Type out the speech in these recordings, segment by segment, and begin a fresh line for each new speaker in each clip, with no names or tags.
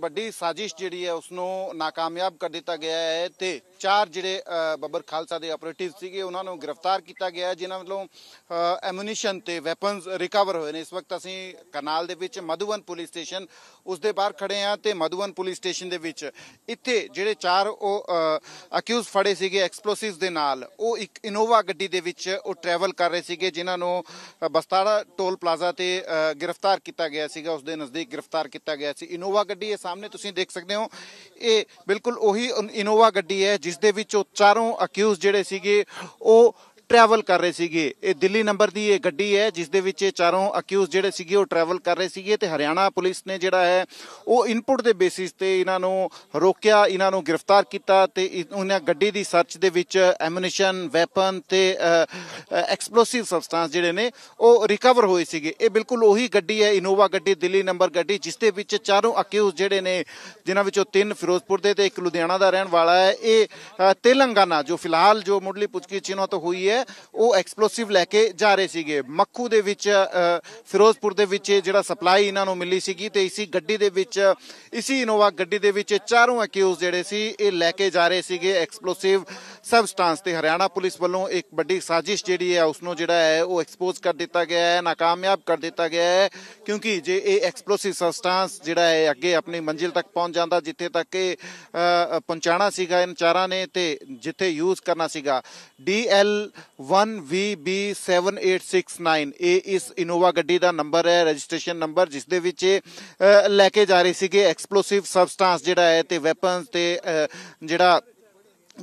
ਵੱਡੀ ਸਾਜ਼ਿਸ਼ ਜਿਹੜੀ ਹੈ ਉਸ ਨੂੰ ਨਾਕਾਮਯਾਬ ਕਰ ਦਿੱਤਾ ਗਿਆ ਹੈ ਤੇ ਚਾਰ ਜਿਹੜੇ ਬੱਬਰ ਖਾਲਸਾ ਦੇ ਆਪਰੇਟਿਵ ਸੀਗੇ ਉਹਨਾਂ ਨੂੰ ਗ੍ਰਿਫਤਾਰ ਕੀਤਾ ਗਿਆ ਜਿਨ੍ਹਾਂ ਵੱਲੋਂ ਐਮੂਨੀਸ਼ਨ ਤੇ ਵੈਪਨਸ ਰਿਕਵਰ ਹੋਏ ਨੇ ਇਸ ਵਕਤ ਅਸੀਂ ਕਨਾਲ ਦੇ ਵਿੱਚ ਮਧੂਵਨ ਪੁਲਿਸ ਸਟੇਸ਼ਨ ਉਸ ਦੇ ਬਾਹਰ ਖੜੇ ਆ ਤੇ ਮਧੂਵਨ ਪੁਲਿਸ ਸਟੇਸ਼ਨ ਦੇ ਵਿੱਚ ਇੱਥੇ ਜਿਹੜੇ ਚਾਰ ਉਹ ਅਕਿਊਜ਼ ਫੜੇ ਸੀਗੇ ਐਕਸਪਲੋਸਿਵਸ ਦੇ ਨਾਲ ਉਹ ਇੱਕ ਇਨੋਵਾ ਗੱਡੀ ਦੇ ਵਿੱਚ ਉਹ ਟਰੈਵਲ ਕਰ ਰਹੇ ਸੀਗੇ ਜਿਨ੍ਹਾਂ ਨੂੰ ਬਸਤਾੜਾ ਟੋਲ ਪਲਾਜ਼ਾ ਤੇ ਗ੍ਰਿਫਤਾਰ ਕੀਤਾ ਗਿਆ ਸੀਗਾ ਉਸ ਦੇ ਨਜ਼ਦੀਕ ਗ੍ਰਿਫਤਾਰ ਕੀਤਾ ਗਿਆ ਸੀ ਇਨੋਵਾ ਗੱਡੀ ਇਹ ਸਾਹਮਣੇ ਤੁਸੀਂ ਦੇਖ ਸਕਦੇ ਹੋ ਇਹ ਬਿਲਕੁਲ ਉਹੀ ਇਨੋਵਾ ਗੱਡੀ ਹੈ ਜਿਸ ਦੇ ਵਿੱਚ ਉਹ ਚਾਰੋਂ ਅਕਿਊਜ਼ ਜਿਹੜੇ ਸੀਗੇ ਉਹ ਟਰੈਵਲ ਕਰ ਰਹੇ ਸੀਗੇ ਇਹ ਦਿੱਲੀ ਨੰਬਰ ਦੀ ਇਹ ਗੱਡੀ ਹੈ ਜਿਸ ਦੇ ਵਿੱਚ ਇਹ ਚਾਰੋਂ ਅਕਿਊਜ਼ ਜਿਹੜੇ ਸੀਗੇ ਉਹ ਟਰੈਵਲ ਕਰ ਰਹੇ ਸੀਗੇ ਤੇ ਹਰਿਆਣਾ ਪੁਲਿਸ ਨੇ ਜਿਹੜਾ ਹੈ ਉਹ ਇਨਪੁਟ ਦੇ ਬੇਸਿਸ ਤੇ ਇਹਨਾਂ ਨੂੰ ਰੋਕਿਆ ਇਹਨਾਂ ਨੂੰ ਗ੍ਰਿਫਤਾਰ ਕੀਤਾ ਤੇ ਉਹਨਾਂ ਗੱਡੀ ਦੀ ਸਰਚ ਦੇ ਵਿੱਚ ਐਮੂਨੀਸ਼ਨ ਵੈਪਨ ਤੇ ਐਕਸਪਲੋਸਿਵ ਸਬਸਟੈਂਸ ਜਿਹੜੇ ਨੇ ਉਹ ਰਿਕਵਰ ਹੋਏ ਸੀਗੇ ਇਹ ਬਿਲਕੁਲ ਉਹੀ ਗੱਡੀ ਹੈ ਇਨੋਵਾ ਗੱਡੀ ਦਿੱਲੀ ਨੰਬਰ ਗੱਡੀ ਜਿਸ ਦੇ ਵਿੱਚ ਚਾਰੋਂ ਅਕਿਊਜ਼ ਜਿਹੜੇ ਨੇ ਜਿਨ੍ਹਾਂ ਵਿੱਚੋਂ ਤਿੰਨ ਫਿਰੋਜ਼ਪੁਰ ਦੇ ਤੇ ਇੱਕ ਲੁਧਿਆਣਾ ਦਾ ਰਹਿਣ ਵਾਲਾ ਹੈ ਇਹ ਤੇਲੰਗਾਨਾ ਜੋ ਫਿਲਹਾਲ ਜੋ ਮੁੱਢਲੀ ਪੁੱਛਗਿੱਛ ਇਹਨਾਂ ਤੋਂ ਹੋਈ ਹੈ ਹੈ ਉਹ ਐਕਸਪਲੋਸਿਵ ਲੈ ਕੇ ਜਾ ਰਹੇ ਸੀਗੇ ਮੱਖੂ ਦੇ ਵਿੱਚ ਫਿਰੋਜ਼ਪੁਰ ਦੇ ਵਿੱਚ ਜਿਹੜਾ ਸਪਲਾਈ ਇਹਨਾਂ ਨੂੰ ਮਿਲੀ ਸੀਗੀ ਤੇ ਇਸੀ ਗੱਡੀ ਦੇ ਵਿੱਚ ਇਸੀ ਇਨੋਵਾ ਗੱਡੀ ਦੇ ਵਿੱਚ ਚਾਰੋਂ ਅਕਿਊਜ਼ ਜਿਹੜੇ ਸੀ ਇਹ ਲੈ ਕੇ ਜਾ ਰਹੇ ਸੀਗੇ ਐਕਸਪਲੋਸਿਵ ਸਬਸਟੈਂਸ ਤੇ ਹਰਿਆਣਾ ਪੁਲਿਸ ਵੱਲੋਂ ਇੱਕ ਵੱਡੀ ਸਾਜ਼ਿਸ਼ ਜਿਹੜੀ ਹੈ ਉਸ ਨੂੰ ਜਿਹੜਾ ਹੈ ਉਹ ਐਕਸਪੋਜ਼ ਕਰ ਦਿੱਤਾ ਗਿਆ ਹੈ ਨਾਕਾਮਯਾਬ ਕਰ ਦਿੱਤਾ ਗਿਆ ਹੈ ਕਿਉਂਕਿ ਜੇ ਇਹ ਐਕਸਪਲੋਸਿਵ ਸਬਸਟੈਂਸ ਜਿਹੜਾ ਹੈ ਅੱਗੇ ਆਪਣੀ ਮੰਜ਼ਿਲ ਤੱਕ ਪਹੁੰਚ ਜਾਂਦਾ ਜਿੱਥੇ ਤੱਕ ਇਹ ਪਹੁੰਚਾਣਾ ਸੀਗਾ ਇਨ ਚਾਰਾਂ ਨੇ ਤੇ ਜਿੱਥੇ ਯੂਜ਼ ਕਰਨਾ ਸੀਗਾ ਡੀਐਲ 1VB7869 ਇਹ ਇਸ ਇਨੋਵਾ ਗੱਡੀ ਦਾ ਨੰਬਰ ਹੈ ਰਜਿਸਟ੍ਰੇਸ਼ਨ ਨੰਬਰ ਜਿਸ ਦੇ ਵਿੱਚ ਲੈ ਕੇ ਜਾ ਰਹੇ ਸੀਗੇ ਐਕਸਪਲੋਸਿਵ ਸਬਸਟੈਂਸ ਜਿਹੜਾ ਹੈ ਤੇ ਵੈਪਨਸ ਤੇ ਜਿਹੜਾ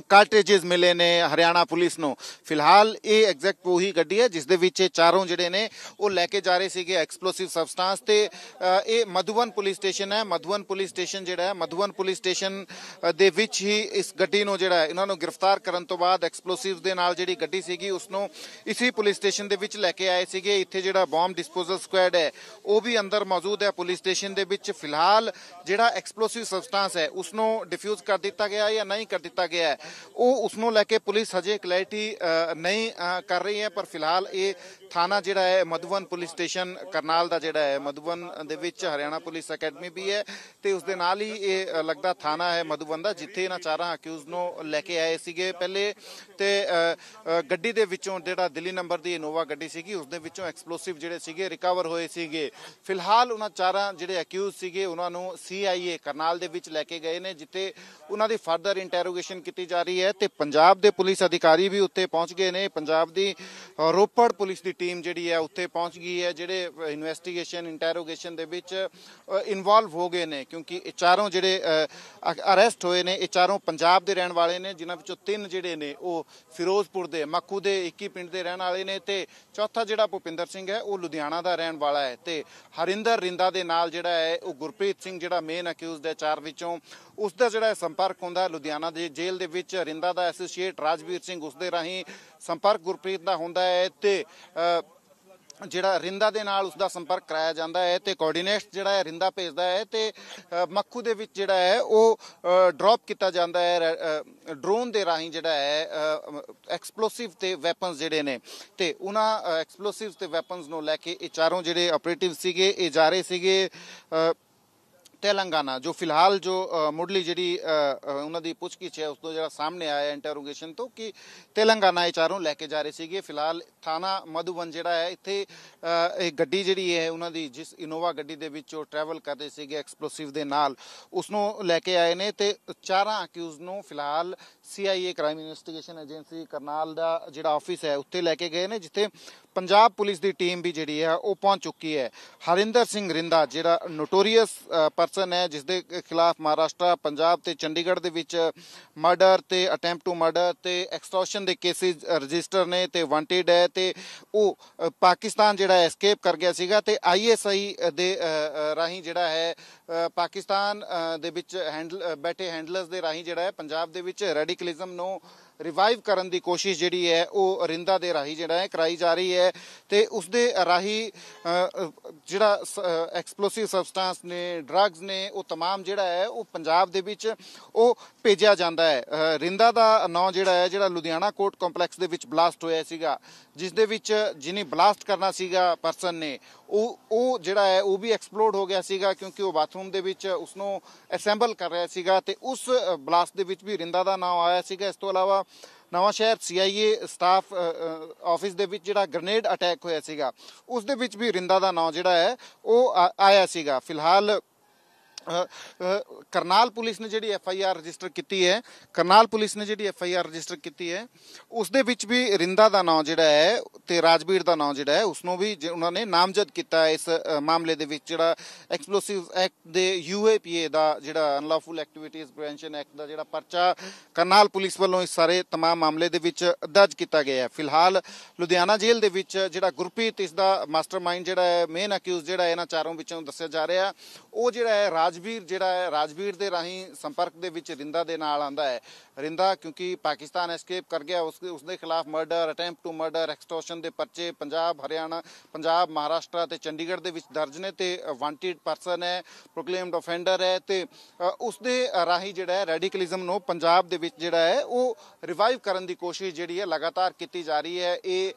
ਕਾਰਟ੍ਰੇਜਸ ਮਿਲੇ ਨੇ ਹਰਿਆਣਾ ਪੁਲਿਸ ਨੂੰ ਫਿਲਹਾਲ ਇਹ ਐਗਜ਼ੈਕਟ ਉਹੀ ਗੱਡੀ ਹੈ ਜਿਸ ਦੇ ਵਿੱਚ ਇਹ ਚਾਰੋਂ ਜਿਹੜੇ ਨੇ ਉਹ ਲੈ ਕੇ ਜਾ ਰਹੇ ਸੀਗੇ ਐਕਸਪਲੋਸਿਵ ਸਬਸਟੈਂਸ ਤੇ ਇਹ ਮਧੂਵਨ ਪੁਲਿਸ ਸਟੇਸ਼ਨ ਹੈ ਮਧੂਵਨ ਪੁਲਿਸ ਸਟੇਸ਼ਨ ਜਿਹੜਾ ਹੈ ਮਧੂਵਨ ਪੁਲਿਸ ਸਟੇਸ਼ਨ ਦੇ ਵਿੱਚ ਹੀ ਇਸ ਗੱਡੀ ਨੂੰ ਜਿਹੜਾ ਇਹਨਾਂ ਨੂੰ ਗ੍ਰਿਫਤਾਰ ਕਰਨ ਤੋਂ ਬਾਅਦ ਐਕਸਪਲੋਸਿਵ ਦੇ ਨਾਲ ਜਿਹੜੀ ਗੱਡੀ ਸੀਗੀ ਉਸ ਨੂੰ ਇਸੇ ਪੁਲਿਸ ਸਟੇਸ਼ਨ ਦੇ ਵਿੱਚ ਲੈ ਕੇ ਆਏ ਸੀਗੇ ਇੱਥੇ ਜਿਹੜਾ ਬੰਬ ਡਿਸਪੋਜ਼ਲ ਸਕੁਐਡ ਹੈ ਉਹ ਵੀ ਅੰਦਰ ਮੌਜੂਦ ਹੈ ਪੁਲਿਸ ਸਟੇਸ਼ਨ ਦੇ ਵਿੱਚ ਫਿਲਹਾਲ ਜਿਹੜਾ ਐਕਸਪਲੋਸਿਵ ਸਬਸਟੈਂਸ ਹੈ ਉਸ ਨੂੰ ਡਿਫਿਊਜ਼ ਕਰ ਦਿੱਤਾ ਗਿਆ ਹੈ ਜਾਂ ਨਹੀਂ ਕਰ ਦਿੱਤਾ ਗਿਆ ਹੈ ਉਹ ਉਸ ਨੂੰ ਲੈ ਕੇ ਪੁਲਿਸ ਹਜੇ ਕਲੈਰਿਟੀ ਨਹੀਂ ਕਰ ਰਹੀ ਹੈ ਪਰ ਫਿਲਹਾਲ ਇਹ ਥਾਣਾ ਜਿਹੜਾ ਹੈ ਮਧੂਵਨ ਪੁਲਿਸ ਸਟੇਸ਼ਨ ਕਰਨਾਲ ਦਾ ਜਿਹੜਾ ਹੈ ਮਧੂਵਨ ਦੇ ਵਿੱਚ ਹਰਿਆਣਾ ਪੁਲਿਸ ਅਕੈਡਮੀ ਵੀ ਹੈ ਤੇ ਉਸ ਦੇ ਨਾਲ ਹੀ ਇਹ ਲੱਗਦਾ ਥਾਣਾ ਹੈ ਮਧਵਨ ਦਾ ਜਿੱਥੇ ਇਹਨਾਂ ਚਾਰਾਂ ਅਕਿਊਜ਼ ਨੂੰ ਲੈ ਕੇ ਆਏ ਸੀਗੇ ਪਹਿਲੇ ਤੇ ਗੱਡੀ ਦੇ ਵਿੱਚੋਂ ਜਿਹੜਾ ਦਿੱਲੀ ਨੰਬਰ ਦੀ ਇਨੋਵਾ ਗੱਡੀ ਸੀਗੀ ਉਸ ਦੇ ਵਿੱਚੋਂ ਐਕਸਪਲੋਸਿਵ ਜਿਹੜੇ ਸੀਗੇ ਰਿਕਵਰ ਹੋਏ ਸੀਗੇ ਫਿਲਹਾਲ ਉਹਨਾਂ ਚਾਰਾਂ ਜਿਹੜੇ ਅਕਿਊਜ਼ ਸੀਗੇ ਉਹਨਾਂ ਨੂੰ ਸੀਆਈਏ ਕਰਨਾਲ ਦੇ ਵਿੱਚ ਲੈ ਕੇ ਗਏ ਨੇ ਜਿੱਥੇ ਉਹਨਾਂ ਦੀ ਫਰਦਰ ਇੰਟਰੋਗੇਸ਼ਨ ਕੀਤੀ ਜਾ ਰਹੀ ਹੈ ਤੇ ਪੰਜਾਬ ਦੇ ਪੁਲਿਸ ਅਧਿਕਾਰੀ ਵੀ ਉੱਥੇ ਪਹੁੰਚ ਗਏ ਨੇ ਪੰਜਾਬ ਦੀ ਰੋਪੜ ਪੁਲਿਸ ਦੀ ਟੀਮ ਜਿਹੜੀ ਹੈ ਉੱਥੇ ਪਹੁੰਚ ਗਈ ਹੈ ਜਿਹੜੇ ਇਨਵੈਸਟੀਗੇਸ਼ਨ ਇੰਟਰੋਗੇਸ਼ਨ ਦੇ ਵਿੱਚ ਇਨਵੋਲਵ ਹੋ ਗਏ ਨੇ ਕਿਉਂਕਿ ਇਹ ਚਾਰੋਂ ਜਿਹੜੇ ਅਰੈਸਟ ਹੋਏ ਨੇ ਇਹ ਚਾਰੋਂ ਪੰਜਾਬ ਦੇ ਰਹਿਣ ਵਾਲੇ ਨੇ ਜਿਨ੍ਹਾਂ ਵਿੱਚੋਂ ਤਿੰਨ ਜਿਹੜੇ ਨੇ ਉਹ ਫਿਰੋਜ਼ਪੁਰ ਦੇ ਮੱਕੂ ਦੇ 21 ਪਿੰਡ ਦੇ ਰਹਿਣ ਵਾਲੇ ਨੇ ਤੇ ਚੌਥਾ ਜਿਹੜਾ ਭੁਪਿੰਦਰ ਸਿੰਘ ਹੈ ਉਹ ਲੁਧਿਆਣਾ ਦਾ ਰਹਿਣ ਵਾਲਾ ਹੈ ਤੇ ਹਰਿੰਦਰ ਰਿੰਦਾ ਦੇ ਨਾਲ ਜਿਹੜਾ ਹੈ ਉਹ ਗੁਰਪ੍ਰੀਤ ਸਿੰਘ ਜਿਹੜਾ ਮੇਨ ਅਕਿਊਜ਼ਡ ਹੈ ਚਾਰ ਵਿੱਚੋਂ ਉਸ ਦਾ ਜਿਹੜਾ ਸੰਪਰਕ ਹੁੰਦਾ ਹੈ ਲੁਧਿਆਣਾ ਦੇ ਜੇਲ੍ਹ ਦੇ ਵਿੱਚ ਰਿੰਦਾ ਦਾ ਐਸੋਸੀਏਟ ਰਾਜਵੀਰ ਸਿੰਘ ਉਸ ਦੇ ਰਾਹੀਂ ਸੰਪਰਕ ਗੁਰਪ੍ਰੀਤ ਦਾ ਹੁੰਦਾ ਹੈ ਤੇ ਜਿਹੜਾ ਰਿੰਦਾ ਦੇ ਨਾਲ ਉਸ ਦਾ ਸੰਪਰਕ ਕਰਾਇਆ ਜਾਂਦਾ ਹੈ ਤੇ ਕੋਆਰਡੀਨੇਟ ਜਿਹੜਾ ਹੈ ਰਿੰਦਾ ਭੇਜਦਾ ਹੈ ਤੇ ਮੱਖੂ ਦੇ ਵਿੱਚ ਜਿਹੜਾ ਹੈ ਉਹ ਡ੍ਰੌਪ ਕੀਤਾ ਜਾਂਦਾ ਹੈ ਡਰੋਨ ਦੇ ਰਾਹੀਂ ਜਿਹੜਾ ਹੈ ਐਕਸਪਲੋਸਿਵ ਤੇ ਵੈਪਨਸ ਜਿਹੜੇ ਨੇ ਤੇ ਉਹਨਾਂ ਐਕਸਪਲੋਸਿਵਸ ਤੇ ਵੈਪਨਸ ਨੂੰ ਲੈ ਕੇ ਇਹ ਚਾਰੋਂ ਜਿਹੜੇ ਆਪਰੇਟਿਵ ਸੀਗੇ ਇਹ ਜਾ ਰਹੇ ਸੀਗੇ ਤੇਲੰਗਾਨਾ ਜੋ ਫਿਲਹਾਲ ਜੋ ਮੁੱਢਲੀ ਜਿਹੜੀ ਉਹਨਾਂ ਦੀ ਪੁੱਛਗਿੱਛ ਹੈ ਉਸ ਤੋਂ ਜਿਹੜਾ ਸਾਹਮਣੇ ਆਇਆ ਇੰਟਰੋਗੇਸ਼ਨ ਤੋਂ ਕਿ ਤੇਲੰਗਾਨਾ ਇਹ ਚਾਰੋਂ ਲੈ ਕੇ ਜਾ ਰਹੇ ਸੀਗੇ ਫਿਲਹਾਲ ਥਾਣਾ ਮਧੂਬਨ ਜਿਹੜਾ ਹੈ ਇੱਥੇ ਇਹ ਗੱਡੀ ਜਿਹੜੀ ਹੈ ਉਹਨਾਂ ਦੀ ਜਿਸ ਇਨੋਵਾ ਗੱਡੀ ਦੇ ਵਿੱਚ ਉਹ ਟਰੈਵਲ ਕਰਦੇ ਸੀਗੇ ਐਕਸਪਲੋਸਿਵ ਦੇ ਨਾਲ ਉਸ ਨੂੰ ਲੈ ਕੇ ਆਏ ਨੇ ਤੇ ਚਾਰਾਂ ਅਕਿਊਜ਼ ਨੂੰ ਫਿਲਹਾਲ CIA crime investigation agency Karnal ਦਾ ਜਿਹੜਾ ਆਫਿਸ ਹੈ ਉੱਥੇ ਲੈ ਕੇ ਗਏ ਨੇ ਜਿੱਥੇ ਪੰਜਾਬ ਪੁਲਿਸ ਦੀ ਟੀਮ ਵੀ ਜਿਹੜੀ ਹੈ ਉਹ ਪਹੁੰਚ ਚੁੱਕੀ ਹੈ ਹਰਿੰਦਰ ਸਿੰਘ ਰਿੰਦਾ ਜਿਹੜਾ ਨੋਟੋਰੀਅਸ ਪਰਸਨ ਹੈ ਜਿਸ ਦੇ ਖਿਲਾਫ ਮਹਾਰਾਸ਼ਟਰ ਪੰਜਾਬ ਤੇ ਚੰਡੀਗੜ੍ਹ ਦੇ ਵਿੱਚ ਮਰਡਰ ਤੇ ਅਟੈਂਪਟ ਟੂ ਮਰਡਰ ਤੇ ਐਕਸਟ੍ਰੋਸ਼ਨ ਦੇ ਕੇਸਿਸ ਰਜਿਸਟਰ ਨੇ ਤੇ ਵਾਂਟਡ ਹੈ ਤੇ ਉਹ ਪਾਕਿਸਤਾਨ ਜਿਹੜਾ ਐਸਕੇਪ ਕਰ ਗਿਆ ਸੀਗਾ ਤੇ ਆਈਐਸਆਈ ਦੇ ਰਾਹੀਂ ਜਿਹੜਾ ਹੈ ਪਾਕਿਸਤਾਨ ਦੇ ਵਿੱਚ ਹੈਂਡਲ ਬੈਠੇ ਹੈਂਡਲਰਸ ਦੇ ਰਾਹੀਂ ਜਿਹੜਾ ਹੈ ਪੰਜਾਬ ਦੇ ਵਿੱਚ ਰੈਡੀਕਲਿਜ਼ਮ ਨੂੰ ਰਿਵਾਈਵ ਕਰਨ ਦੀ ਕੋਸ਼ਿਸ਼ ਜਿਹੜੀ ਹੈ ਉਹ ਰਿੰਦਾ ਦੇ ਰਾਹੀ ਜਿਹੜਾ ਹੈ ਕਰਾਈ ਜਾ ਰਹੀ ਹੈ ਤੇ ਉਸ ਦੇ ਰਾਹੀ ਜਿਹੜਾ ਐਕਸਪਲੋਸਿਵ ਸਬਸਟੈਂਸ ਨੇ ਡਰੱਗਸ ਨੇ ਉਹ तमाम ਜਿਹੜਾ ਹੈ ਉਹ ਪੰਜਾਬ ਦੇ ਵਿੱਚ ਉਹ ਭੇਜਿਆ ਜਾਂਦਾ ਹੈ ਰਿੰਦਾ ਦਾ ਨਾਂ ਜਿਹੜਾ ਹੈ ਜਿਹੜਾ ਲੁਧਿਆਣਾ ਕੋਰਟ ਕੰਪਲੈਕਸ ਦੇ ਵਿੱਚ ਬਲਾਸਟ ਹੋਇਆ ਸੀਗਾ ਜਿਸ ਦੇ ਵਿੱਚ ਜਿਨੇ ਬਲਾਸਟ ਕਰਨਾ ਸੀਗਾ ਪਰਸਨ ਨੇ ਉਹ ਉਹ ਜਿਹੜਾ ਹੈ ਉਹ ਵੀ ਐਕਸਪਲੋਡ ਹੋ ਗਿਆ ਸੀਗਾ ਕਿਉਂਕਿ ਉਹ ਬਾਥਰੂਮ ਦੇ ਵਿੱਚ ਉਸ ਨੂੰ ਅਸੈਂਬਲ ਕਰ ਰਿਹਾ ਸੀਗਾ ਤੇ ਉਸ ਬਲਾਸਟ ਦੇ ਵਿੱਚ ਵੀ ਰਿੰਦਾ ਦਾ ਨਾਮ ਆਇਆ ਸੀਗਾ ਇਸ ਤੋਂ ਇਲਾਵਾ ਨਵਾਂ ਸ਼ਹਿਰ ਸੀਆਈਏ ਸਟਾਫ ਆਫਿਸ ਦੇ ਵਿੱਚ ਜਿਹੜਾ ਗ੍ਰਨੇਡ ਅਟੈਕ ਹੋਇਆ ਸੀਗਾ ਉਸ ਦੇ ਵਿੱਚ ਵੀ ਰਿੰਦਾ ਦਾ ਨਾਮ ਜਿਹੜਾ ਹੈ ਉਹ ਆਇਆ ਸੀਗਾ ਫਿਲਹਾਲ ਕਰਨਾਲ ਪੁਲਿਸ ਨੇ ਜਿਹੜੀ ਐਫ ਆਈ ਆਰ ਰਜਿਸਟਰ ਕੀਤੀ ਹੈ ਕਰਨਾਲ ਪੁਲਿਸ ਨੇ ਜਿਹੜੀ ਐਫ ਆਈ ਆਰ ਰਜਿਸਟਰ ਕੀਤੀ ਹੈ ਉਸ ਦੇ ਵਿੱਚ ਵੀ ਰਿੰਦਾ ਦਾ ਨਾਮ ਜਿਹੜਾ ਹੈ ਤੇ ਰਾਜਵੀਰ ਦਾ ਨਾਮ ਜਿਹੜਾ ਹੈ ਉਸ ਨੂੰ ਵੀ ਉਹਨਾਂ ਨੇ ਨਾਮਜ਼ਦ ਕੀਤਾ ਇਸ ਮਾਮਲੇ ਦੇ ਵਿੱਚ ਜਿਹੜਾ ਐਕਸਪਲੋਸਿਵ ਐਕਟ ਦੇ ਯੂ ਏ ਦਾ ਜਿਹੜਾ ਅਨਲੌਫੁਲ ਐਕਟੀਵਿਟੀਜ਼ ਪ੍ਰੀਵੈਂਸ਼ਨ ਐਕਟ ਦਾ ਜਿਹੜਾ ਪਰਚਾ ਕਰਨਾਲ ਪੁਲਿਸ ਵੱਲੋਂ ਇਸ ਸਾਰੇ तमाम ਮਾਮਲੇ ਦੇ ਵਿੱਚ ਦਰਜ ਕੀਤਾ ਗਿਆ ਹੈ ਫਿਲਹਾਲ ਲੁਧਿਆਣਾ ਜੇਲ੍ਹ ਦੇ ਵਿੱਚ ਜਿਹੜਾ ਗੁਰਪ੍ਰੀਤ ਇਸ ਦਾ ਮਾਸਟਰਮਾਈਂਡ ਜਿਹੜਾ ਹੈ ਮੇਨ ਅਕਿਊਜ਼ ਜਿਹੜਾ ਇਹਨਾਂ ਚਾਰੋਂ ਵਿੱਚੋਂ ਦੱਸਿਆ ਜਾ ਰਿਹਾ ਉਹ ਜਿਹੜਾ ਹੈ ਰਾਜ ਰਾਜਵੀਰ ਜਿਹੜਾ ਹੈ ਰਾਜਵੀਰ ਦੇ ਰਾਹੀਂ ਸੰਪਰਕ ਦੇ ਵਿੱਚ ਰਿੰਦਾ ਦੇ ਨਾਲ ਆਂਦਾ ਹੈ ਰਿੰਦਾ ਕਿਉਂਕਿ ਪਾਕਿਸਤਾਨ ਐਸਕੇਪ ਕਰ ਗਿਆ ਉਸ ਉਸ ਦੇ ਖਿਲਾਫ murder attempt to murder extortion ਦੇ ਪਰਚੇ ਪੰਜਾਬ ਹਰਿਆਣਾ ਪੰਜਾਬ ਮਹਾਰਾਸ਼ਟਰ ਤੇ ਚੰਡੀਗੜ੍ਹ ਦੇ ਵਿੱਚ ਦਰਜ ਨੇ ਤੇ ਵਾਂਟਡ ਪਰਸਨ ਹੈ ਪ੍ਰੋਕਲੇਮਡ ਆਫੈਂਡਰ ਹੈ ਤੇ ਉਸ ਦੇ ਰਾਹੀਂ ਜਿਹੜਾ ਹੈ ਰੈਡੀਕਲਿਜ਼ਮ ਨੂੰ ਪੰਜਾਬ ਦੇ ਵਿੱਚ ਜਿਹੜਾ ਹੈ ਉਹ ਰਿਵਾਈਵ ਕਰਨ ਦੀ ਕੋਸ਼ਿਸ਼ ਜਿਹੜੀ ਹੈ ਲਗਾਤਾਰ ਕੀਤੀ ਜਾ ਰਹੀ ਹੈ ਇਹ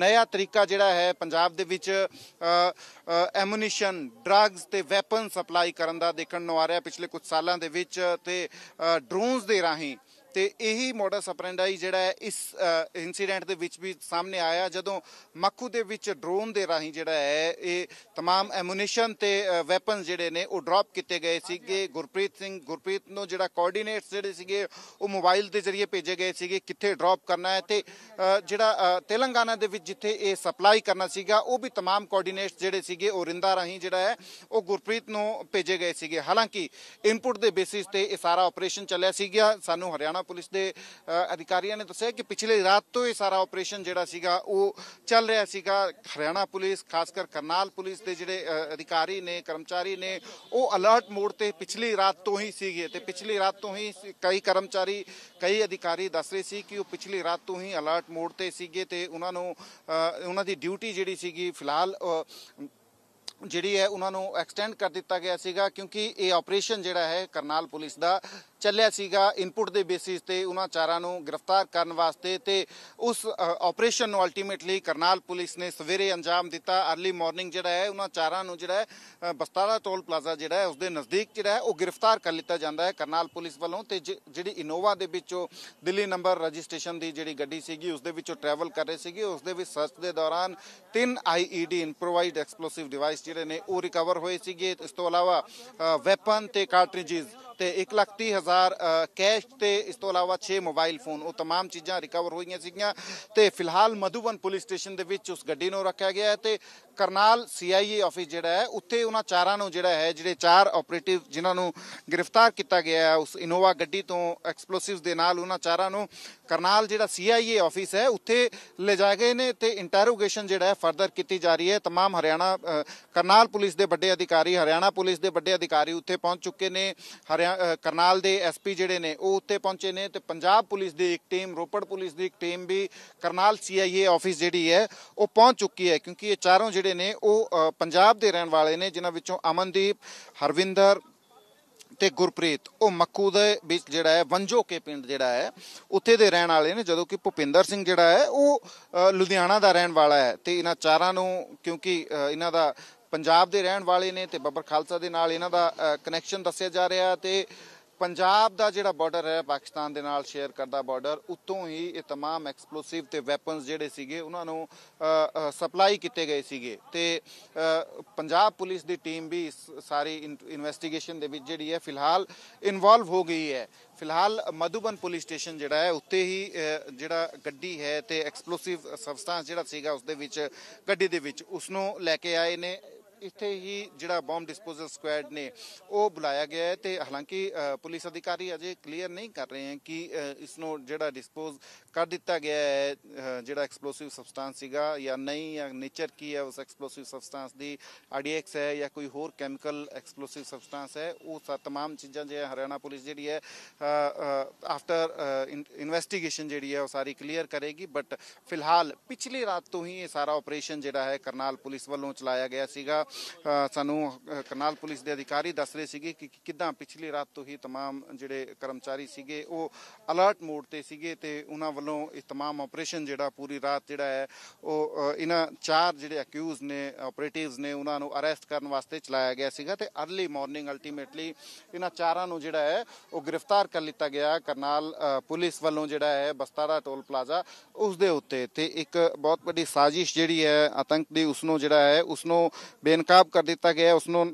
ਨਵਾਂ ਤਰੀਕਾ ਜਿਹੜਾ ਹੈ ਪੰਜਾਬ ਦੇ ਵਿੱਚ ਐਮੂਨੀਸ਼ਨ ਡਰੱਗਸ ਤੇ ਵੈਪਨ ਸਪਲਾਈ ਕਰਨ ਦਾ ਦੇਖਣ ਨੂੰ ਆ ਰਿਹਾ ਪਿਛਲੇ ਕੁਝ ਸਾਲਾਂ ਦੇ ਵਿੱਚ ਤੇ ਡਰੋਨਸ ਦੇ ਰਾਹੀਂ ਤੇ ਇਹੀ ਮੋਡਸ ਅਪਰੈਂਡਾਈ ਜਿਹੜਾ ਹੈ ਇਸ ਇਨਸੀਡੈਂਟ ਦੇ ਵਿੱਚ ਵੀ ਸਾਹਮਣੇ ਆਇਆ ਜਦੋਂ ਮੱਖੂ ਦੇ ਵਿੱਚ ਡਰੋਨ ਦੇ ਰਾਹੀਂ ਜਿਹੜਾ ਹੈ ਇਹ तमाम ਐਮੂਨੀਸ਼ਨ ਤੇ ਵੈਪਨਸ ਜਿਹੜੇ ਨੇ ਉਹ ਡ੍ਰੌਪ ਕੀਤੇ ਗਏ ਸੀਗੇ ਗੁਰਪ੍ਰੀਤ ਸਿੰਘ ਗੁਰਪ੍ਰੀਤ ਨੂੰ ਜਿਹੜਾ ਕੋਆਰਡੀਨੇਟਸ ਜਿਹੜੇ ਸੀਗੇ ਉਹ ਮੋਬਾਈਲ ਦੇ ਜ਼ਰੀਏ ਭੇਜੇ ਗਏ ਸੀਗੇ ਕਿੱਥੇ ਡ੍ਰੌਪ ਕਰਨਾ ਹੈ ਤੇ ਜਿਹੜਾ ਤੇਲੰਗਾਨਾ ਦੇ ਵਿੱਚ ਜਿੱਥੇ ਇਹ ਸਪਲਾਈ ਕਰਨਾ ਸੀਗਾ ਉਹ ਵੀ तमाम ਕੋਆਰਡੀਨੇਟਸ ਜਿਹੜੇ ਸੀਗੇ ਉਹ ਰਿੰਦਾ ਰਾਹੀਂ ਜਿਹੜਾ ਹੈ ਉਹ ਗੁਰਪ੍ਰੀਤ ਨੂੰ ਭੇਜੇ ਗਏ ਸੀਗੇ ਹਾਲਾਂਕਿ ਇਨਪੁਟ ਦੇ ਬੇਸਿਸ ਤੇ ਇਹ ਸਾਰਾ ਆਪਰੇਸ਼ਨ ਚੱਲਿਆ ਸੀਗਾ ਸਾਨੂੰ ਹਰਿਆਣਾ ਲੁਧਿਆਣਾ ਪੁਲਿਸ ਦੇ ਅਧਿਕਾਰੀਆਂ ਨੇ ਦੱਸਿਆ ਕਿ ਪਿਛਲੇ ਰਾਤ ਤੋਂ ਇਹ ਸਾਰਾ ਆਪਰੇਸ਼ਨ ਜਿਹੜਾ ਸੀਗਾ ਉਹ ਚੱਲ ਰਿਹਾ ਸੀਗਾ ਹਰਿਆਣਾ ਪੁਲਿਸ ਖਾਸ ਕਰ ਕਰਨਾਲ ਪੁਲਿਸ ਦੇ ਜਿਹੜੇ ਅਧਿਕਾਰੀ ਨੇ ਕਰਮਚਾਰੀ ਨੇ ਉਹ ਅਲਰਟ ਮੋਡ ਤੇ ਪਿਛਲੀ ਰਾਤ ਤੋਂ ਹੀ ਸੀਗੇ ਤੇ ਪਿਛਲੀ ਰਾਤ ਤੋਂ ਹੀ ਕਈ ਕਰਮਚਾਰੀ ਕਈ ਅਧਿਕਾਰੀ ਦੱਸ ਰਹੇ ਸੀ ਕਿ ਉਹ ਪਿਛਲੀ ਰਾਤ ਤੋਂ ਹੀ ਅਲਰਟ ਮੋਡ ਤੇ ਸੀਗੇ ਤੇ ਉਹਨਾਂ ਨੂੰ ਉਹਨਾਂ ਦੀ ਡਿਊਟੀ ਜਿਹੜੀ ਸੀਗੀ ਫਿਲਹਾਲ ਜਿਹੜੀ ਹੈ ਉਹਨਾਂ ਨੂੰ ਐਕਸਟੈਂਡ ਕਰ ਦਿੱਤਾ ਗਿਆ ਸੀਗਾ ਕਿਉਂਕਿ ਇਹ ਆਪਰੇਸ਼ਨ ਜਿਹੜਾ ਹੈ ਕਰਨਾਲ ਪੁਲਿਸ ਦਾ ਚੱਲਿਆ ਸੀਗਾ ਇਨਪੁਟ ਦੇ ਬੇਸਿਸ ਤੇ ਉਹਨਾਂ ਚਾਰਾਂ ਨੂੰ ਗ੍ਰਿਫਤਾਰ ਕਰਨ ਵਾਸਤੇ ਤੇ ਉਸ ਆਪਰੇਸ਼ਨ ਨੂੰ ਅਲਟੀਮੇਟਲੀ ਕਰਨਾਲ ਪੁਲਿਸ ਨੇ ਸਵੇਰੇ ਅੰਜਾਮ ਦਿੱਤਾ अर्ਲੀ ਮਾਰਨਿੰਗ ਜਿਹੜਾ ਹੈ ਉਹਨਾਂ ਚਾਰਾਂ ਨੂੰ ਜਿਹੜਾ ਹੈ ਬਸਤਾਰਾ ਟੋਲ ਪਲਾਜ਼ਾ ਜਿਹੜਾ ਹੈ ਉਸ ਦੇ ਨਜ਼ਦੀਕ ਜਿਹੜਾ ਹੈ ਉਹ ਗ੍ਰਿਫਤਾਰ ਕਰ ਲਿੱਤਾ ਜਾਂਦਾ ਹੈ ਕਰਨਾਲ ਪੁਲਿਸ ਵੱਲੋਂ ਤੇ ਜਿਹੜੀ ਇਨੋਵਾ ਦੇ ਵਿੱਚੋਂ ਦਿੱਲੀ ਨੰਬਰ ਰਜਿਸਟ੍ਰੇਸ਼ਨ ਦੀ ਜਿਹੜੀ ਗੱਡੀ ਸੀਗੀ ਉਸ ਦੇ ਵਿੱਚੋਂ ਟਰੈਵਲ ਕਰ ਰਹੇ ਸੀਗੇ ਉਸ ਦੇ ਵਿੱਚ ਸਰਚ ਦੇ ਦੌਰਾਨ ਤਿੰਨ ਆਈਈਡੀ ਇੰਪਰੋਵਾਈਜ਼ਡ ਐਕਸਪਲੋਸਿਵ ਡਿਵਾਈਸ ਜਿਹੜੇ ਨੇ ਉਹ ਰਿਕਵਰ ਹੋਏ ਸੀਗੇ ਇਸ ਤੋਂ ਇਲਾਵਾ ਵੈਪਨ ਤੇ ਕਾਰਟ੍ਰਿਜਸ ਤੇ 130000 ਕੈਸ਼ ਤੇ ਇਸ ਤੋਂ ਇਲਾਵਾ 6 ਮੋਬਾਈਲ ਫੋਨ ਉਹ तमाम ਚੀਜ਼ਾਂ ਰਿਕਵਰ ਹੋਈਆਂ ਸੀਗੀਆਂ ਤੇ ਫਿਲਹਾਲ ਮਧੂਬਨ ਪੁਲਿਸ ਸਟੇਸ਼ਨ ਦੇ ਵਿੱਚ ਉਸ ਗੱਡੀ ਨੂੰ ਰੱਖਿਆ ਗਿਆ ਹੈ ਤੇ ਕਰਨਾਲ ਸੀਆਈਏ ਆਫਿਸ ਜਿਹੜਾ ਹੈ ਉੱਥੇ ਉਹਨਾਂ ਚਾਰਾਂ ਨੂੰ ਜਿਹੜਾ ਹੈ ਜਿਹੜੇ ਚਾਰ ਆਪਰੇਟਿਵ ਜਿਨ੍ਹਾਂ ਨੂੰ ਗ੍ਰਿਫਤਾਰ ਕੀਤਾ ਗਿਆ ਹੈ ਉਸ ਇਨੋਵਾ ਗੱਡੀ ਤੋਂ ਐਕਸਪਲੋਸਿਵਸ ਦੇ ਨਾਲ ਉਹਨਾਂ ਚਾਰਾਂ ਨੂੰ ਕਰਨਾਲ ਜਿਹੜਾ ਸੀਆਈਏ ਆਫਿਸ ਹੈ ਉੱਥੇ ਲੈ ਜਾਏ ਗਏ ਨੇ ਤੇ ਇੰਟਰੋਗੇਸ਼ਨ ਜਿਹੜਾ ਹੈ ਫਰਦਰ ਕੀਤੀ ਜਾ ਰਹੀ ਹੈ तमाम ਹਰਿਆਣਾ ਕਰਨਾਲ ਪੁਲਿਸ ਦੇ ਵੱਡੇ ਅਧਿਕਾਰੀ ਹਰਿਆਣਾ ਪੁਲਿਸ ਦੇ ਵੱਡੇ ਅਧਿਕਾਰੀ ਉੱਥੇ ਪਹੁੰਚ ਚੁੱਕੇ ਨੇ ਕਰਨਾਲ ਦੇ ਐਸਪੀ ਜਿਹੜੇ ਨੇ ਉਹ ਉੱਥੇ ਪਹੁੰਚੇ ਨੇ ਤੇ ਪੰਜਾਬ ਪੁਲਿਸ ਦੀ ਇੱਕ ਟੀਮ ਰੋਪੜ ਪੁਲਿਸ ਦੀ ਇੱਕ ਟੀਮ ਵੀ ਕਰਨਾਲ ਸੀਆਈਏ ਆਫਿਸ ਜਿਹੜੀ ਹੈ ਉਹ ਪਹੁੰਚ ਚੁੱਕੀ ਹੈ ਕਿਉਂਕਿ ਇਹ ਚਾਰੋਂ ਜਿਹੜੇ ਨੇ ਉਹ ਪੰਜਾਬ ਦੇ ਰਹਿਣ ਵਾਲੇ ਨੇ ਜਿਨ੍ਹਾਂ ਵਿੱਚੋਂ ਅਮਨਦੀਪ ਹਰਵਿੰਦਰ ਤੇ ਗੁਰਪ੍ਰੀਤ ਉਹ ਮੱਕੂ ਦੇ ਵਿੱਚ ਜਿਹੜਾ ਹੈ ਵੰਜੋ ਕੇ ਪਿੰਡ ਜਿਹੜਾ ਹੈ ਉੱਥੇ ਦੇ ਰਹਿਣ ਵਾਲੇ ਨੇ ਜਦੋਂ ਕਿ ਭੁਪਿੰਦਰ ਸਿੰਘ ਜਿਹੜਾ ਹੈ ਉਹ ਲੁਧਿਆਣਾ ਦਾ ਰਹਿਣ ਵਾਲਾ ਹੈ ਤੇ ਇਹਨਾਂ ਚਾਰਾਂ ਨੂੰ ਕਿਉਂਕਿ ਇਹਨਾਂ ਦਾ ਪੰਜਾਬ ਦੇ ਰਹਿਣ ਵਾਲੇ ਨੇ ਤੇ ਬੱਬਰ ਖਾਲਸਾ ਦੇ ਨਾਲ ਇਹਨਾਂ ਦਾ ਕਨੈਕਸ਼ਨ ਦੱਸਿਆ ਜਾ ਰਿਹਾ ਤੇ ਪੰਜਾਬ ਦਾ ਜਿਹੜਾ ਬਾਰਡਰ ਹੈ ਪਾਕਿਸਤਾਨ ਦੇ ਨਾਲ ਸ਼ੇਅਰ ਕਰਦਾ ਬਾਰਡਰ ਉਤੋਂ ਹੀ ਇਹ तमाम ਐਕਸਪਲੋਸਿਵ ਤੇ ਵੈਪਨਸ ਜਿਹੜੇ ਸੀਗੇ ਉਹਨਾਂ ਨੂੰ ਸਪਲਾਈ ਕੀਤੇ ਗਏ ਸੀਗੇ ਤੇ ਪੰਜਾਬ ਪੁਲਿਸ ਦੀ ਟੀਮ ਵੀ ਇਸ ਸਾਰੀ ਇਨਵੈਸਟੀਗੇਸ਼ਨ ਦੇ ਵਿੱਚ ਜਿਹੜੀ ਹੈ ਫਿਲਹਾਲ ਇਨਵੋਲਵ ਹੋ ਗਈ ਹੈ ਫਿਲਹਾਲ ਮਧੂਬਨ ਪੁਲਿਸ ਸਟੇਸ਼ਨ ਜਿਹੜਾ ਹੈ ਉੱਤੇ ਹੀ ਜਿਹੜਾ ਗੱਡੀ ਹੈ ਤੇ ਐਕਸਪਲੋਸਿਵ ਸਬਸਟੈਂਸ ਜਿਹੜਾ ਸੀਗਾ ਉਸ ਦੇ ਵਿੱਚ ਗੱਡੀ ਦੇ ਵਿੱਚ ਉਸ ਨੂੰ ਲੈ ਕੇ ਆਏ ਨੇ ਇੱਥੇ ਹੀ ਜਿਹੜਾ ਬੰਬ ਡਿਸਪੋਜ਼ਲ ਸਕੁਐਡ ਨੇ ਉਹ ਬੁਲਾਇਆ ਗਿਆ ਹੈ ਤੇ ਹਾਲਾਂਕਿ ਪੁਲਿਸ ਅਧਿਕਾਰੀ ਅਜੇ ਕਲੀਅਰ ਨਹੀਂ ਕਰ ਰਹੇ ਹਨ ਕਿ ਇਸ ਨੂੰ ਜਿਹੜਾ ਡਿਸਪੋਜ਼ ਕਰ ਦਿੱਤਾ ਗਿਆ ਹੈ ਜਿਹੜਾ ਐਕਸਪਲੋਸਿਵ ਸਬਸਟੈਂਸ ਸੀਗਾ ਜਾਂ ਨਹੀਂ ਜਾਂ ਨੇਚਰ ਕੀ ਹੈ ਉਸ ਐਕਸਪਲੋਸਿਵ ਸਬਸਟੈਂਸ ਦੀ ਆਰਡੀਐਕਸ ਹੈ ਜਾਂ ਕੋਈ ਹੋਰ ਕੈਮੀਕਲ ਐਕਸਪਲੋਸਿਵ ਸਬਸਟੈਂਸ ਹੈ ਉਹ ਸਾਰੇ तमाम ਚੀਜ਼ਾਂ ਜੇ ਹਰਿਆਣਾ ਪੁਲਿਸ ਜਿਹੜੀ ਹੈ ਆਫਟਰ ਇਨਵੈਸਟੀਗੇਸ਼ਨ ਜਿਹੜੀ ਹੈ ਉਹ ਸਾਰੀ ਕਲੀਅਰ ਕਰੇਗੀ ਬਟ ਫਿਲਹਾਲ ਪਿਛਲੀ ਰਾਤ ਤੋਂ ਹੀ ਇਹ ਸਾਰਾ ਆਪਰੇਸ਼ਨ ਜਿਹੜਾ ਹੈ ਕਰਨਾਲ ਪੁਲਿਸ ਵੱਲੋਂ ਚਲਾਇਆ ਗਿਆ ਸੀਗਾ ਸਾਨੂੰ ਕਰਨਾਲ ਪੁਲਿਸ ਦੇ ਅਧਿਕਾਰੀ ਦੱਸ ਰਹੇ ਸੀਗੇ ਕਿ ਕਿਦਾਂ ਪਿਛਲੀ ਰਾਤ ਤੋਂ ਹੀ तमाम ਜਿਹੜੇ ਕਰਮਚਾਰੀ ਸੀਗੇ ਉਹ ਅਲਰਟ ਮੋਡ ਤੇ ਸੀਗੇ ਤੇ ਉਹਨਾਂ ਵੱਲੋਂ ਇਹ तमाम ਆਪਰੇਸ਼ਨ ਜਿਹੜਾ ਪੂਰੀ ਰਾਤ ਜਿਹੜਾ ਹੈ ਉਹ ਇਹਨਾਂ ਚਾਰ ਜਿਹੜੇ ਅਕਿਊਜ਼ ਨੇ ਆਪਰੇਟਿਵਸ ਨੇ ਉਹਨਾਂ ਨੂੰ ਅਰੈਸਟ ਕਰਨ ਵਾਸਤੇ ਚਲਾਇਆ ਗਿਆ ਸੀਗਾ ਤੇ अर्ਲੀ ਮਾਰਨਿੰਗ ਅਲਟੀਮੇਟਲੀ ਇਹਨਾਂ ਚਾਰਾਂ ਨੂੰ ਜਿਹੜਾ ਹੈ ਉਹ ਗ੍ਰਿਫਤਾਰ ਕਰ ਲਿੱਤਾ ਗਿਆ ਕਰਨਾਲ ਪੁਲਿਸ ਵੱਲੋਂ ਜਿਹੜਾ ਹੈ ਬਸਤਾਰਾ ਟੋਲ ਪਲਾਜ਼ਾ ਉਸ ਦੇ ਉੱਤੇ ਤੇ ਇੱਕ ਬਹੁਤ ਵੱਡੀ ਸਾਜ਼ਿਸ਼ ਜਿਹੜੀ ਹੈ ਆਤੰਕ ਦੀ ਉਸ ਨੂੰ ਜਿਹੜਾ ਹੈ ਉਸ ਨੂੰ ਬੇਨਕਾਬ ਕਰ ਦਿੱਤਾ ਗਿਆ ਉਸ ਨੂੰ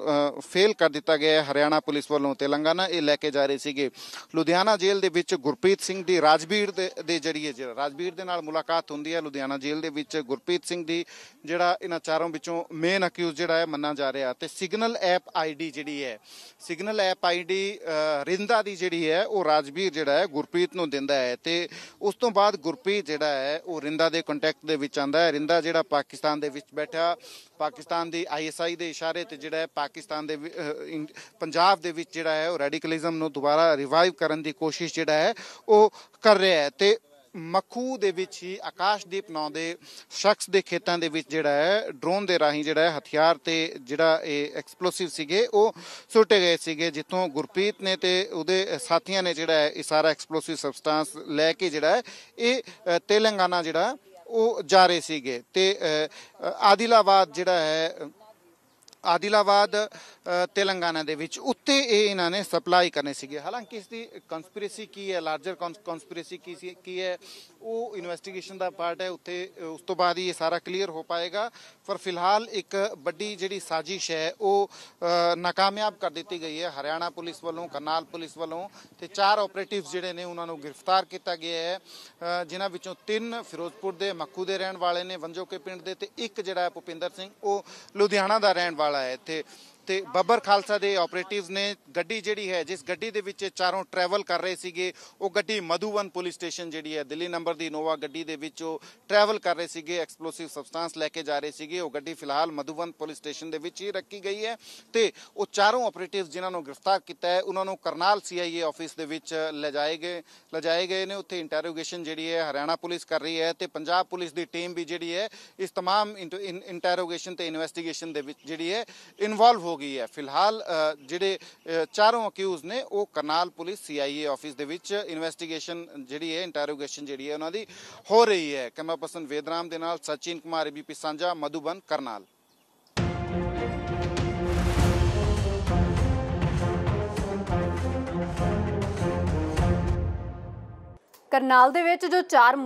ਫੇਲ ਕਰ ਦਿੱਤਾ ਗਿਆ ਹਰਿਆਣਾ ਪੁਲਿਸ ਵੱਲੋਂ ਤੇਲੰਗਾਨਾ ਇਹ ਲੈ ਕੇ ਜਾ ਰਹੇ ਸੀਗੇ ਲੁਧਿਆਣਾ ਜੇਲ੍ਹ ਦੇ ਵਿੱਚ ਗੁਰਪ੍ਰੀਤ ਸਿੰਘ ਦੀ ਰਾਜਵੀਰ ਦੇ ਜਿਹੜੀ ਜਿਹੜੀ ਹੈ ਰਾਜਵੀਰ ਦੇ ਨਾਲ ਮੁਲਾਕਾਤ ਹੁੰਦੀ ਹੈ ਲੁਧਿਆਣਾ ਜੇਲ੍ਹ ਦੇ ਵਿੱਚ ਗੁਰਪ੍ਰੀਤ ਸਿੰਘ ਦੀ ਜਿਹੜਾ ਇਹਨਾਂ ਚਾਰੋਂ ਵਿੱਚੋਂ ਮੇਨ ਅਕਿਊਜ਼ ਜਿਹੜਾ ਹੈ ਮੰਨਿਆ ਜਾ ਰਿਹਾ ਤੇ ਸਿਗਨਲ ਐਪ ਆਈਡੀ ਜਿਹੜੀ ਹੈ ਸਿਗਨਲ ਐਪ ਆਈਡੀ ਰਿੰਦਾ ਦੀ ਜਿਹੜੀ ਹੈ ਉਹ ਰਾਜਵੀਰ ਜਿਹੜਾ ਹੈ ਗੁਰਪ੍ਰੀਤ ਨੂੰ ਦਿੰਦਾ ਹੈ ਤੇ ਉਸ ਤੋਂ ਬਾਅਦ ਗੁਰਪ੍ਰੀਤ ਜਿਹੜਾ ਹੈ ਉਹ ਰਿੰਦਾ ਦੇ ਕੰਟੈਕਟ ਦੇ ਵਿੱਚ ਆਂਦਾ ਹੈ ਰਿੰਦਾ ਜਿਹੜਾ ਪਾਕਿਸਤਾਨ ਦੇ ਵਿੱਚ ਬੈਠਾ ਪਾਕਿਸਤਾਨ ਦੀ ਆਈਐਸਆਈ ਦੇ ਇਸ਼ਾਰੇ ਤੇ ਜਿਹੜਾ ਹੈ ਪਾਕਿਸਤਾਨ ਦੇ ਪੰਜਾਬ ਦੇ ਵਿੱਚ ਜਿਹੜਾ ਹੈ ਉਹ ਰੈਡੀਕਲਿਜ਼ਮ ਨੂੰ ਦੁਬਾਰਾ ਰਿਵਾਈਵ ਕਰਨ ਦੀ ਕੋਸ਼ਿਸ਼ ਜਿਹੜਾ ਹੈ ਉਹ ਕਰ ਰਿਹਾ ਹੈ ਤੇ ਮਖੂ ਦੇ ਵਿੱਚ ਹੀ ਆਕਾਸ਼ਦੀਪ ਨਾਂ ਦੇ ਸ਼ਖਸ ਦੇ ਖੇਤਾਂ ਦੇ ਵਿੱਚ ਜਿਹੜਾ ਹੈ ਡਰੋਨ ਦੇ ਰਾਹੀਂ ਜਿਹੜਾ ਹੈ ਹਥਿਆਰ ਤੇ ਜਿਹੜਾ ਇਹ ਐਕਸਪਲੋਸਿਵ ਸੀਗੇ ਉਹ ਸੁੱਟੇ ਗਏ ਸੀਗੇ ਜਿੱਥੋਂ ਗੁਰਪ੍ਰੀਤ ਨੇ ਤੇ ਉਹਦੇ ਸਾਥੀਆਂ ਨੇ ਜਿਹੜਾ ਹੈ ਇਹ ਸਾਰਾ ਐਕਸਪਲੋਸਿਵ ਸਬਸਟੈਂਸ ਲੈ ਕੇ ਜਿਹੜਾ ਹੈ ਇਹ ਤੇਲੰਗਾਨਾ ਜਿਹੜਾ ਉਹ ਜਾ ਰਹੇ ਸੀਗੇ ਤੇ ਆਦਿਲਾਬਾਦ ਜਿਹੜਾ ਹੈ ਆਦਿਲਾਬਾਦ ਤੇਲੰਗਾਨਾ ਦੇ ਵਿੱਚ ਉੱਤੇ ਇਹ ਇਹਨਾਂ ਨੇ ਸਪਲਾਈ ਕਰਨੇ ਸੀਗੇ ਹਾਲਾਂਕਿ ਇਸ ਦੀ ਕਨਸਪੀਰੇਸੀ ਕੀ ਹੈ ਲਾਰਜਰ ਕਨਸਪੀਰੇਸੀ ਕੀ ਸੀ ਕੀ ਹੈ ਉਹ ਇਨਵੈਸਟੀਗੇਸ਼ਨ ਦਾ ਪਾਰਟ ਹੈ ਉੱਥੇ ਉਸ ਤੋਂ ਬਾਅਦ ਹੀ ਇਹ ਸਾਰਾ ਕਲੀਅਰ ਹੋ ਪਾਏਗਾ ਪਰ ਫਿਲਹਾਲ ਇੱਕ ਵੱਡੀ ਜਿਹੜੀ ਸਾਜ਼ਿਸ਼ ਹੈ ਉਹ ਨਾਕਾਮਯਾਬ ਕਰ ਦਿੱਤੀ ਗਈ ਹੈ ਹਰਿਆਣਾ ਪੁਲਿਸ ਵੱਲੋਂ ਕਰਨਾਲ ਪੁਲਿਸ ਵੱਲੋਂ ਤੇ ਚਾਰ ਆਪਰੇਟਿਵਸ ਜਿਹੜੇ ਨੇ ਉਹਨਾਂ ਨੂੰ ਗ੍ਰਿਫਤਾਰ ਕੀਤਾ ਗਿਆ ਹੈ ਜਿਨ੍ਹਾਂ ਵਿੱਚੋਂ ਤਿੰਨ ਫਿਰੋਜ਼ਪੁਰ ਦੇ ਮੱਕੂ ਦੇ ਰਹਿਣ ਵਾਲੇ ਨੇ ਵੰਜੋਕੇ ਪਿੰਡ ਦੇ ਤੇ ਇੱਕ ਜਿਹੜਾ ਭੁਪਿੰਦਰ ਸਿੰਘ ਉਹ ਲੁਧਿਆਣਾ ਦਾ ਰਹਿਣ ਵਾਲਾ ਹੈ ਤੇ ਤੇ ਬੱਬਰ ਖਾਲਸਾ ਦੇ ਆਪਰੇਟਿਵਸ ਨੇ ਗੱਡੀ ਜਿਹੜੀ ਹੈ ਜਿਸ ਗੱਡੀ ਦੇ ਵਿੱਚ ਚਾਰੋਂ ਟਰੈਵਲ ਕਰ ਰਹੇ ਸੀਗੇ ਉਹ ਗੱਡੀ ਮਧੂਵਨ ਪੁਲਿਸ ਸਟੇਸ਼ਨ ਜਿਹੜੀ ਹੈ ਦਿੱਲੀ ਨੰਬਰ ਦੀ ਨੋਵਾ ਗੱਡੀ ਦੇ ਵਿੱਚ ਉਹ ਟਰੈਵਲ ਕਰ ਰਹੇ ਸੀਗੇ ਐਕਸਪਲੋਸਿਵ ਸਬਸਟੈਂਸ ਲੈ ਕੇ ਜਾ ਰਹੇ ਸੀਗੇ ਉਹ ਗੱਡੀ ਫਿਲਹਾਲ ਮਧੂਵਨ ਪੁਲਿਸ ਸਟੇਸ਼ਨ ਦੇ ਵਿੱਚ ਹੀ ਰੱਖੀ ਗਈ ਹੈ ਤੇ ਉਹ ਚਾਰੋਂ ਆਪਰੇਟਿਵਸ ਜਿਨ੍ਹਾਂ ਨੂੰ ਗ੍ਰਿਫਤਾਰ ਕੀਤਾ ਹੈ ਉਹਨਾਂ ਨੂੰ ਕਰਨਾਲ ਸੀਆਈਏ ਆਫਿਸ ਦੇ ਵਿੱਚ ਲਿਜਾਏ ਗਏ ਲਿਜਾਏ ਗਏ ਨੇ ਉੱਥੇ ਇੰਟਰੋਗੇਸ਼ਨ ਜਿਹੜੀ ਹੈ ਹਰਿਆਣਾ ਪੁਲਿਸ ਕਰ ਰਹੀ ਹੈ ਤੇ ਪੰਜਾਬ ਪੁਲਿਸ ਦੀ ਟੀਮ ਵੀ ਜਿਹੜੀ ਹੈ ਇਸ तमाम ਇੰਟਰੋਗੇਸ਼ਨ ਤੇ ਇਨਵੈਸਟੀਗੇਸ਼ਨ ਦੇ ਵਿੱਚ ਜਿਹੜੀ ਹੈ ਇਨਵੋਲਵ ਹੋ ਹੋ ਗਈ ਹੈ ਫਿਲਹਾਲ ਜਿਹੜੇ ਚਾਰੋਂ ਅਕਿਊਜ਼ ਨੇ ਉਹ ਕਰਨਾਲ ਪੁਲਿਸ ਸੀਆਈਏ ਆਫਿਸ ਦੇ ਵਿੱਚ ਇਨਵੈਸਟੀਗੇਸ਼ਨ ਜਿਹੜੀ ਹੈ ਇੰਟਰੋਗੇਸ਼ਨ ਜਿਹੜੀ ਹੈ ਉਹਨਾਂ ਦੀ ਹੋ ਰਹੀ ਹੈ ਕੈਮਰਾ ਪਰਸਨ ਵੇਦਰਾਮ ਦੇ ਨਾਲ ਸਚਿਨ ਕੁਮਾਰ ਬੀਪੀ ਸਾਂਝਾ ਮਧੂਬਨ ਕਰਨਾਲ ਕਰਨਾਲ ਦੇ ਵਿੱਚ ਜੋ ਚਾਰ